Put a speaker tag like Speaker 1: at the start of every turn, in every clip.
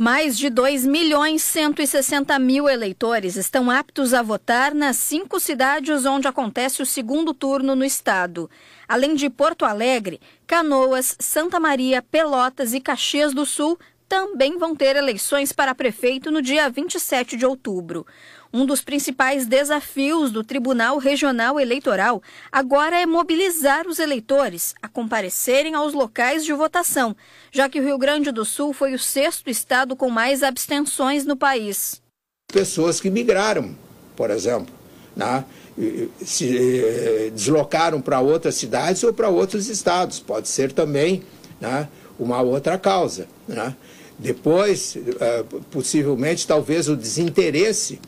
Speaker 1: Mais de 2 milhões 160 mil eleitores estão aptos a votar nas cinco cidades onde acontece o segundo turno no estado. Além de Porto Alegre, Canoas, Santa Maria, Pelotas e Caxias do Sul também vão ter eleições para prefeito no dia 27 de outubro. Um dos principais desafios do Tribunal Regional Eleitoral agora é mobilizar os eleitores a comparecerem aos locais de votação, já que o Rio Grande do Sul foi o sexto estado com mais abstenções no país.
Speaker 2: Pessoas que migraram, por exemplo, né? se eh, deslocaram para outras cidades ou para outros estados, pode ser também. Né? uma outra causa. Né? Depois, eh, possivelmente, talvez o desinteresse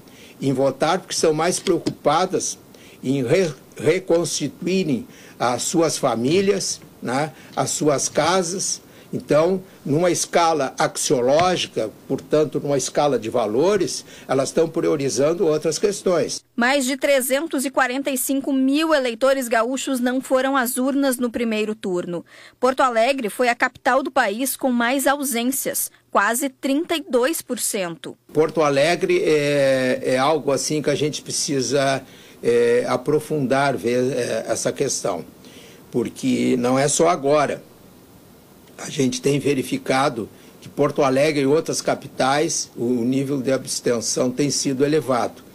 Speaker 2: em votar, porque são mais preocupadas em re reconstituírem as suas famílias, né? as suas casas. Então, numa escala axiológica, portanto, numa escala de valores, elas estão priorizando outras questões.
Speaker 1: Mais de 345 mil eleitores gaúchos não foram às urnas no primeiro turno. Porto Alegre foi a capital do país com mais ausências, quase 32%.
Speaker 2: Porto Alegre é, é algo assim que a gente precisa é, aprofundar ver, é, essa questão, porque não é só agora. A gente tem verificado que Porto Alegre e outras capitais o nível de abstenção tem sido elevado.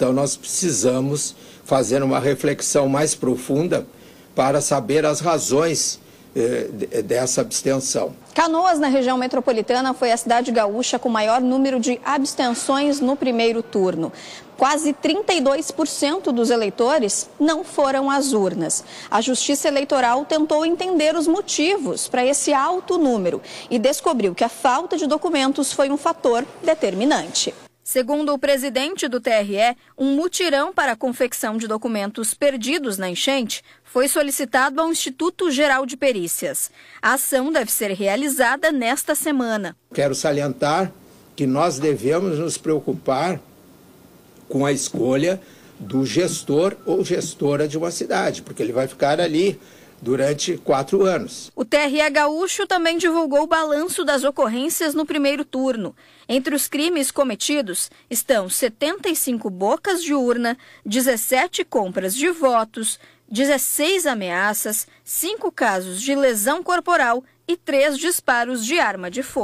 Speaker 2: Então, nós precisamos fazer uma reflexão mais profunda para saber as razões eh, eh, dessa abstenção.
Speaker 1: Canoas, na região metropolitana, foi a cidade gaúcha com maior número de abstenções no primeiro turno. Quase 32% dos eleitores não foram às urnas. A Justiça Eleitoral tentou entender os motivos para esse alto número e descobriu que a falta de documentos foi um fator determinante. Segundo o presidente do TRE, um mutirão para a confecção de documentos perdidos na enchente foi solicitado ao Instituto Geral de Perícias. A ação deve ser realizada nesta semana.
Speaker 2: Quero salientar que nós devemos nos preocupar com a escolha do gestor ou gestora de uma cidade, porque ele vai ficar ali durante quatro anos.
Speaker 1: O TRE Gaúcho também divulgou o balanço das ocorrências no primeiro turno. Entre os crimes cometidos estão 75 bocas de urna, 17 compras de votos, 16 ameaças, 5 casos de lesão corporal e 3 disparos de arma de fogo.